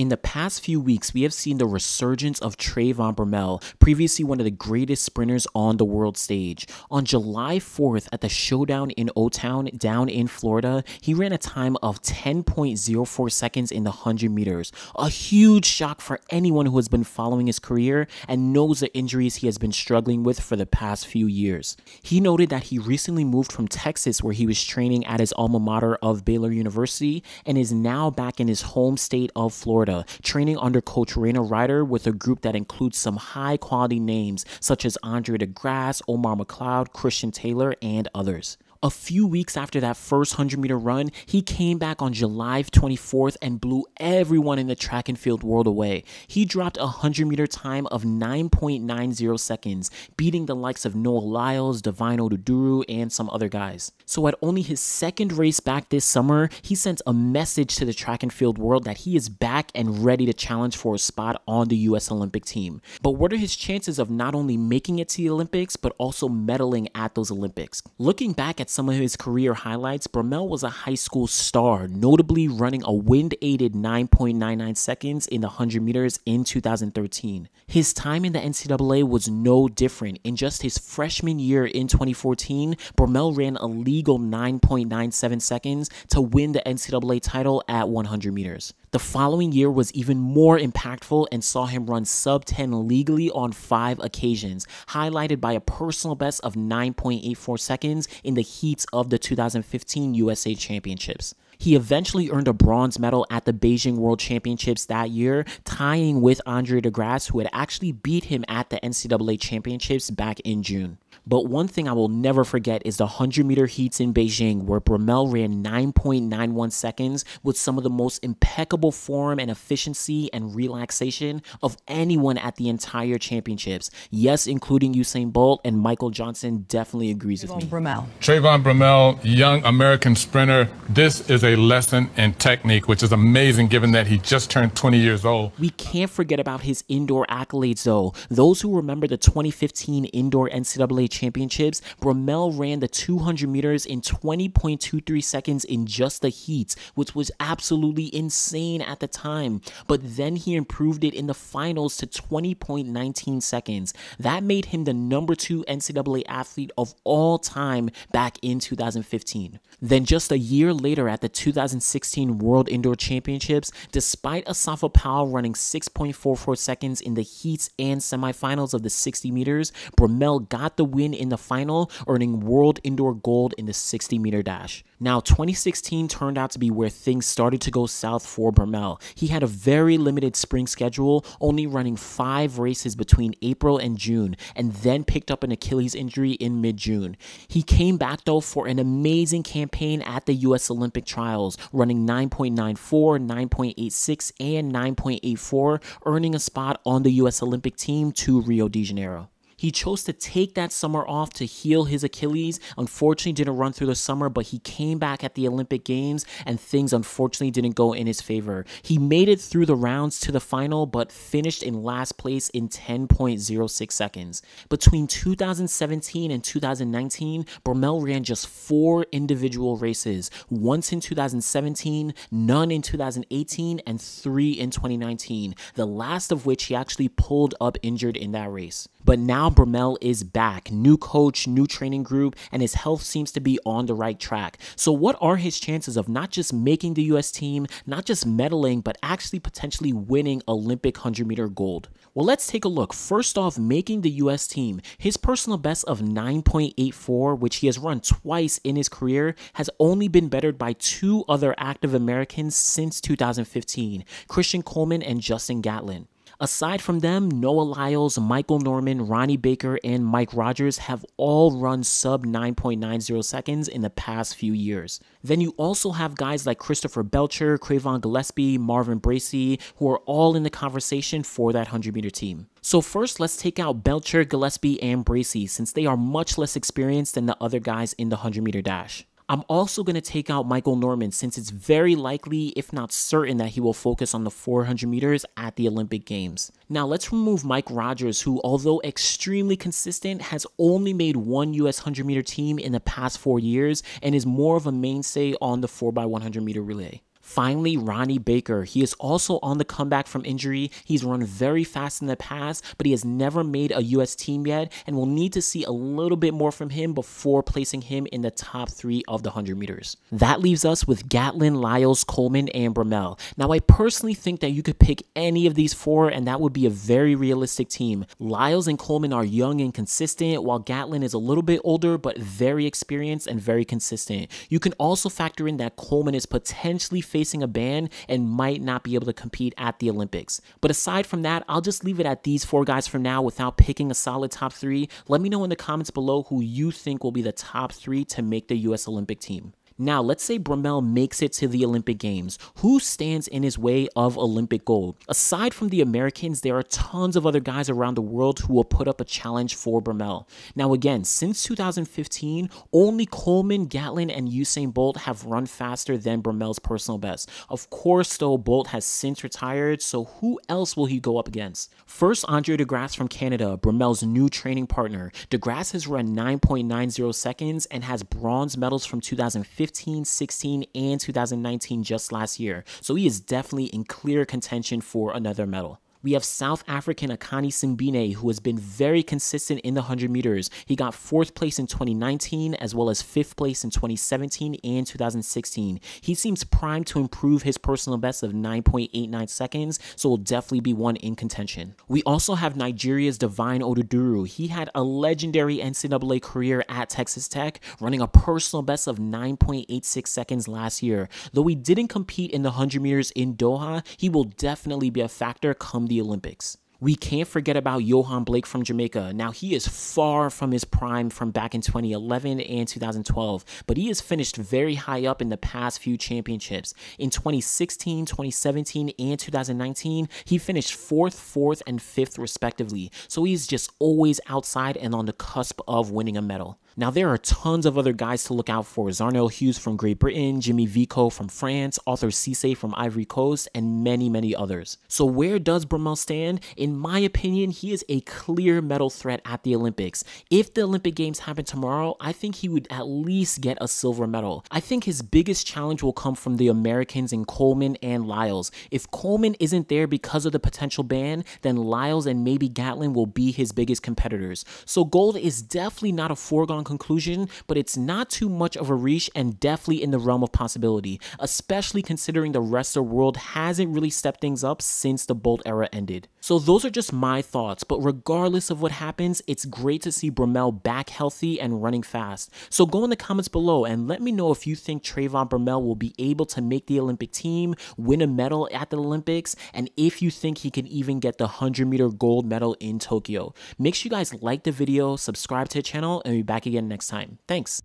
In the past few weeks, we have seen the resurgence of Trayvon Brumell, previously one of the greatest sprinters on the world stage. On July 4th, at the showdown in O Town down in Florida, he ran a time of 10.04 seconds in the 100 meters. A huge shock for anyone who has been following his career and knows the injuries he has been struggling with for the past few years. He noted that he recently moved from Texas, where he was training at his alma mater of Baylor University, and is now back in his home state of Florida Florida, training under Coach Raina Ryder with a group that includes some high quality names such as Andre DeGrasse, Omar McLeod, Christian Taylor, and others. A few weeks after that first 100 meter run, he came back on July 24th and blew everyone in the track and field world away. He dropped a 100 meter time of 9.90 seconds, beating the likes of Noah Lyles, Divine Oduduru, and some other guys. So at only his second race back this summer, he sent a message to the track and field world that he is back and ready to challenge for a spot on the US Olympic team. But what are his chances of not only making it to the Olympics, but also medaling at those Olympics? Looking back at some of his career highlights, Bromell was a high school star, notably running a wind aided 9.99 seconds in the 100 meters in 2013. His time in the NCAA was no different. In just his freshman year in 2014, Bromell ran a legal 9.97 seconds to win the NCAA title at 100 meters. The following year was even more impactful and saw him run sub 10 legally on five occasions, highlighted by a personal best of 9.84 seconds in the heats of the 2015 USA Championships. He eventually earned a bronze medal at the Beijing World Championships that year, tying with Andre DeGrasse, who had actually beat him at the NCAA Championships back in June. But one thing I will never forget is the 100 meter heats in Beijing, where Brumel ran 9.91 seconds with some of the most impeccable form and efficiency and relaxation of anyone at the entire championships. Yes, including Usain Bolt, and Michael Johnson definitely agrees Trayvon with me. Brumel. Trayvon Brumel, young American sprinter. This is a a lesson in technique, which is amazing given that he just turned 20 years old. We can't forget about his indoor accolades, though. Those who remember the 2015 indoor NCAA championships, Bromell ran the 200 meters in 20.23 seconds in just the heats, which was absolutely insane at the time. But then he improved it in the finals to 20.19 seconds. That made him the number two NCAA athlete of all time back in 2015. Then just a year later at the 2016 World Indoor Championships, despite Asafa Powell running 6.44 seconds in the heats and semifinals of the 60 meters, Brumel got the win in the final, earning World Indoor Gold in the 60 meter dash. Now, 2016 turned out to be where things started to go south for Bermel. He had a very limited spring schedule, only running five races between April and June, and then picked up an Achilles injury in mid June. He came back, though, for an amazing campaign at the U.S. Olympic trials, running 9.94, 9.86, and 9.84, earning a spot on the U.S. Olympic team to Rio de Janeiro. He chose to take that summer off to heal his Achilles. Unfortunately, didn't run through the summer, but he came back at the Olympic Games and things unfortunately didn't go in his favor. He made it through the rounds to the final, but finished in last place in 10.06 seconds. Between 2017 and 2019, Bromell ran just four individual races once in 2017, none in 2018, and three in 2019, the last of which he actually pulled up injured in that race. But now Brumel is back. New coach, new training group, and his health seems to be on the right track. So, what are his chances of not just making the U.S. team, not just medaling, but actually potentially winning Olympic 100 meter gold? Well, let's take a look. First off, making the U.S. team. His personal best of 9.84, which he has run twice in his career, has only been bettered by two other active Americans since 2015 Christian Coleman and Justin Gatlin. Aside from them, Noah Lyles, Michael Norman, Ronnie Baker, and Mike Rogers have all run sub 9.90 seconds in the past few years. Then you also have guys like Christopher Belcher, Cravon Gillespie, Marvin Bracey, who are all in the conversation for that 100 meter team. So first, let's take out Belcher, Gillespie, and Bracey since they are much less experienced than the other guys in the 100 meter dash. I'm also going to take out Michael Norman since it's very likely, if not certain, that he will focus on the 400 meters at the Olympic Games. Now, let's remove Mike Rogers, who, although extremely consistent, has only made one US 100 meter team in the past four years and is more of a mainstay on the 4x100 meter relay. Finally, Ronnie Baker. He is also on the comeback from injury. He's run very fast in the past, but he has never made a U.S. team yet, and we'll need to see a little bit more from him before placing him in the top three of the 100 meters. That leaves us with Gatlin, Lyles, Coleman, and Brumell. Now, I personally think that you could pick any of these four, and that would be a very realistic team. Lyles and Coleman are young and consistent, while Gatlin is a little bit older, but very experienced and very consistent. You can also factor in that Coleman is potentially facing facing a ban and might not be able to compete at the Olympics. But aside from that, I'll just leave it at these four guys for now without picking a solid top three. Let me know in the comments below who you think will be the top three to make the US Olympic team. Now, let's say Brumell makes it to the Olympic Games. Who stands in his way of Olympic gold? Aside from the Americans, there are tons of other guys around the world who will put up a challenge for Brumell. Now, again, since 2015, only Coleman, Gatlin, and Usain Bolt have run faster than Brumell's personal best. Of course, though, Bolt has since retired, so who else will he go up against? First, Andre DeGrasse from Canada, Brumell's new training partner. DeGrasse has run 9.90 seconds and has bronze medals from 2015. 2015, 16, and 2019 just last year. So he is definitely in clear contention for another medal. We have South African Akani Simbine, who has been very consistent in the 100 meters. He got fourth place in 2019, as well as fifth place in 2017 and 2016. He seems primed to improve his personal best of 9.89 seconds, so will definitely be one in contention. We also have Nigeria's Divine Oduduru. He had a legendary NCAA career at Texas Tech, running a personal best of 9.86 seconds last year. Though he didn't compete in the 100 meters in Doha, he will definitely be a factor come the Olympics. We can't forget about Johan Blake from Jamaica. Now, he is far from his prime from back in 2011 and 2012, but he has finished very high up in the past few championships. In 2016, 2017, and 2019, he finished fourth, fourth, and fifth, respectively. So he's just always outside and on the cusp of winning a medal. Now, there are tons of other guys to look out for Zarnell Hughes from Great Britain, Jimmy Vico from France, Arthur Cisse from Ivory Coast, and many, many others. So, where does Brummel stand? In my opinion, he is a clear medal threat at the Olympics. If the Olympic Games happen tomorrow, I think he would at least get a silver medal. I think his biggest challenge will come from the Americans in Coleman and Lyles. If Coleman isn't there because of the potential ban, then Lyles and maybe Gatlin will be his biggest competitors. So, gold is definitely not a foregone conclusion, but it's not too much of a reach and definitely in the realm of possibility, especially considering the rest of the world hasn't really stepped things up since the Bolt era ended. So those are just my thoughts, but regardless of what happens, it's great to see Bromell back healthy and running fast. So go in the comments below and let me know if you think Trayvon Bromell will be able to make the Olympic team, win a medal at the Olympics, and if you think he can even get the 100 meter gold medal in Tokyo. Make sure you guys like the video, subscribe to the channel, and we'll be back again again next time. Thanks.